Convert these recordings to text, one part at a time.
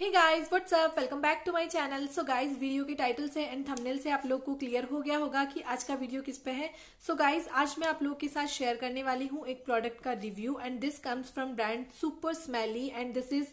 hey guys up welcome back to my channel so guys video के title से and thumbnail से आप लोग को क्लियर हो गया होगा कि आज का वीडियो किस पे है सो so गाइस आज मैं आप लोग के साथ शेयर करने वाली हूँ एक प्रोडक्ट का review and this comes from brand Super Smelly and this is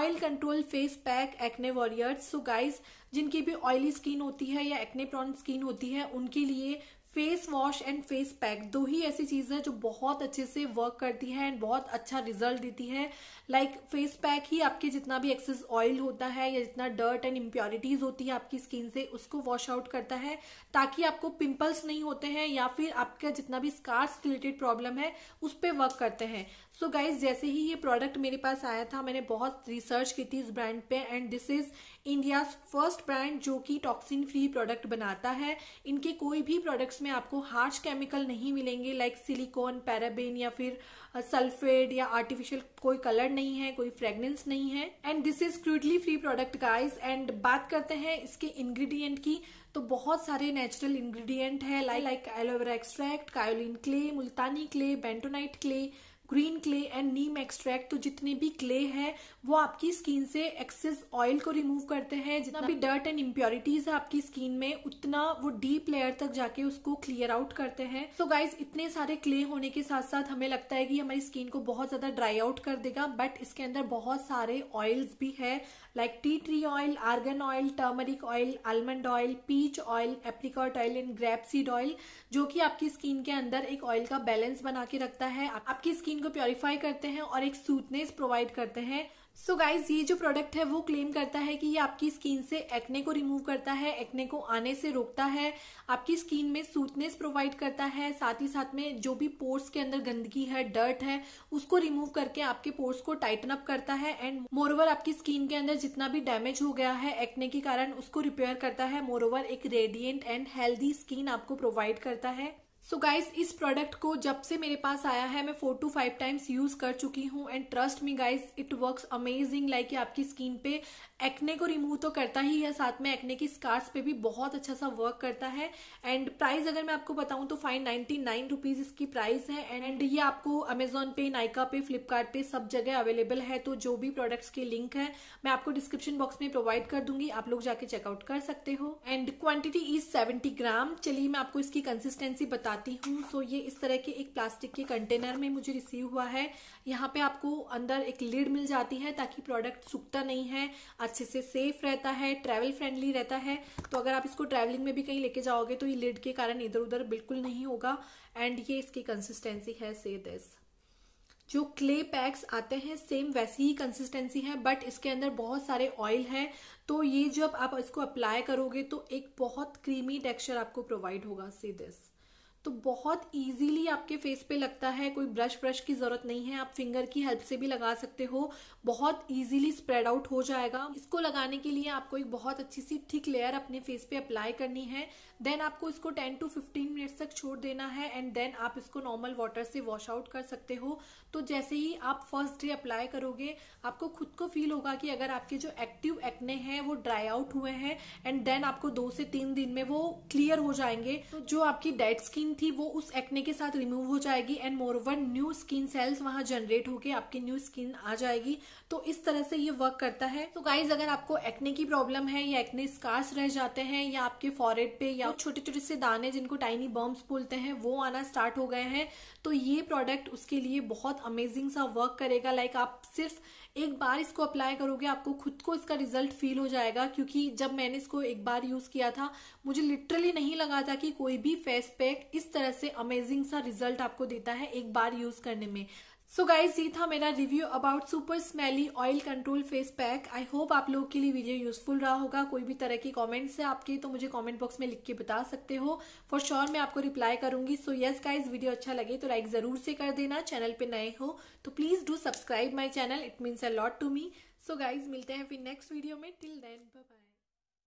oil control face pack acne warriors so guys जिनकी भी ऑयली स्किन होती है या एक्ने प्रॉन स्किन होती है उनके लिए face wash and face pack दो ही ऐसी चीज़ है जो बहुत अच्छे से वर्क करती है एंड बहुत अच्छा रिजल्ट देती है लाइक like, फेस पैक ही आपके जितना भी एक्सेस ऑयल होता है या जितना डर्ट एंड इम्प्योरिटीज होती है आपकी स्किन से उसको वॉश आउट करता है ताकि आपको पिंपल्स नहीं होते हैं या फिर आपका जितना भी स्कार्स रिलेटेड प्रॉब्लम है उस पर वर्क करते हैं सो so गाइज जैसे ही ये प्रोडक्ट मेरे पास आया था मैंने बहुत रिसर्च की थी इस ब्रांड पे and this is India first brand जो कि टॉक्सिन फ्री प्रोडक्ट बनाता है इनके कोई भी प्रोडक्ट्स में आपको हार्श केमिकल नहीं मिलेंगे लाइक सिलिकॉन पैराबेन या फिर सल्फेड uh, या आर्टिफिशियल कोई कलर नहीं है कोई फ्रेग्रेंस नहीं है and this is cruelty free product guys and बात करते हैं इसके इन्ग्रीडियंट की तो बहुत सारे नेचुरल इंग्रेडिएंट है like aloe vera extract kaolin clay Multani clay bentonite clay green clay and neem extract तो जितने भी क्ले हैं वो आपकी स्किन से एक्सेस ऑयल को रिमूव करते हैं जितना भी डर्ट एंड इम्प्योरिटीज है आपकी स्किन में उतना वो डीप लेयर तक जाके उसको क्लियर आउट करते हैं तो so गाइज इतने सारे क्ले होने के साथ साथ हमें लगता है कि हमारी स्किन को बहुत ज्यादा ड्राई आउट कर देगा बट इसके अंदर बहुत सारे ऑयल्स भी है like tea tree oil argan oil turmeric oil almond oil peach oil apricot oil and grape seed oil जो कि आपकी स्किन के अंदर एक ऑयल का बैलेंस बना के रखता है आपकी स्किन को प्योरीफाई करते हैं और एक सूथनेस प्रोवाइड करते हैं सो so गाइज ये जो प्रोडक्ट है वो क्लेम करता है कि ये आपकी स्किन से एक्ने को रिमूव करता है एक्ने को आने से रोकता है आपकी स्किन में सूथनेस प्रोवाइड करता है साथ ही साथ में जो भी पोर्स के अंदर गंदगी है डर्ट है उसको रिमूव करके आपके पोर्स को टाइटन अप करता है एंड मोरोवर आपकी स्किन के अंदर जितना भी डैमेज हो गया है एक्ने के कारण उसको रिपेयर करता है मोरोवर एक रेडियंट एंड हेल्दी स्किन आपको प्रोवाइड करता है सो so गाइज इस प्रोडक्ट को जब से मेरे पास आया है मैं four to five times use कर चुकी हूँ and trust me guys it works amazing like ये आपकी स्किन पे एक्ने को रिमूव तो करता ही है साथ में एक्ने की स्कार्स पे भी बहुत अच्छा सा वर्क करता है एंड प्राइस अगर मैं आपको बताऊँ तो फाइव नाइनटी नाइन रुपीज इसकी प्राइस है एंड ये आपको अमेजोन पे नाइका पे फ्लिपकार्ट पे सब जगह अवेलेबल है तो जो भी प्रोडक्ट्स के लिंक है मैं आपको डिस्क्रिप्शन बॉक्स में प्रोवाइड कर दूंगी आप लोग जाके चेकआउट कर सकते हो and quantity is seventy gram चलिए मैं आपको इसकी कंसिस्टेंसी बता बताती हूँ सो ये इस तरह के एक प्लास्टिक के कंटेनर में मुझे रिसीव हुआ है यहाँ पे आपको अंदर एक लीड मिल जाती है ताकि प्रोडक्ट सूखता नहीं है अच्छे से सेफ रहता है ट्रैवल फ्रेंडली रहता है तो अगर आप इसको ट्रैवलिंग में भी कहीं लेके जाओगे तो ये लीड के कारण इधर उधर बिल्कुल नहीं होगा एंड ये इसकी कंसिस्टेंसी है से दिस जो क्ले पैक्स आते हैं सेम वैसी ही कंसिस्टेंसी है बट इसके अंदर बहुत सारे ऑयल हैं तो ये जब आप इसको अप्लाई करोगे तो एक बहुत क्रीमी टेक्सचर आपको प्रोवाइड होगा सी दिस तो बहुत इजीली आपके फेस पे लगता है कोई ब्रश ब्रश की ज़रूरत नहीं है आप फिंगर की हेल्प से भी लगा सकते हो बहुत इजीली स्प्रेड आउट हो जाएगा इसको लगाने के लिए आपको एक बहुत अच्छी सी थिक लेयर अपने फेस पे अप्लाई करनी है देन आपको इसको 10 टू 15 मिनट्स तक छोड़ देना है एंड देन आप इसको नॉर्मल वाटर से वॉश आउट कर सकते हो तो जैसे ही आप फर्स्ट डे अप्लाई करोगे आपको खुद को फील होगा कि अगर आपके जो एक्टिव एक्ने हैं वो ड्राई आउट हुए हैं एंड देन आपको दो से तीन दिन में वो क्लियर हो जाएंगे तो जो आपकी डेड स्किन थी वो उस एक्ने के साथ रिमूव हो जाएगी and moreover new skin cells वहां जनरेट होके आपकी न्यू स्किन आ जाएगी तो इस तरह से ये वर्क करता है तो गाइज अगर आपको एक्ने की प्रॉब्लम है या एक्ने स्कार्स रह जाते हैं या आपके फॉरेड पे या छोटे छोटे से दाने जिनको टाइनी बर्म्स बोलते हैं वो आना स्टार्ट हो गए हैं तो ये प्रोडक्ट उसके लिए बहुत अमेजिंग सा वर्क करेगा लाइक आप सिर्फ एक बार इसको अप्लाई करोगे आपको खुद को इसका रिजल्ट फील हो जाएगा क्योंकि जब मैंने इसको एक बार यूज किया था मुझे लिटरली नहीं लगा था कि कोई भी फेस पैक इस तरह से अमेजिंग सा रिजल्ट आपको देता है एक बार यूज करने में सो गाइज ये था मेरा review about Super Smelly oil control face pack I hope आप लोगों के लिए वीडियो यूजफुल रहा होगा कोई भी तरह की कॉमेंट्स है आपके तो मुझे कॉमेंट बॉक्स में लिख के बता सकते हो फॉर श्योर sure मैं आपको रिप्लाई करूंगी सो यस गाइज वीडियो अच्छा लगे तो लाइक जरूर से कर देना चैनल पे नए हो तो please do subscribe my channel it means a lot to me so guys मिलते हैं फिर नेक्स्ट वीडियो में टिल देन बाय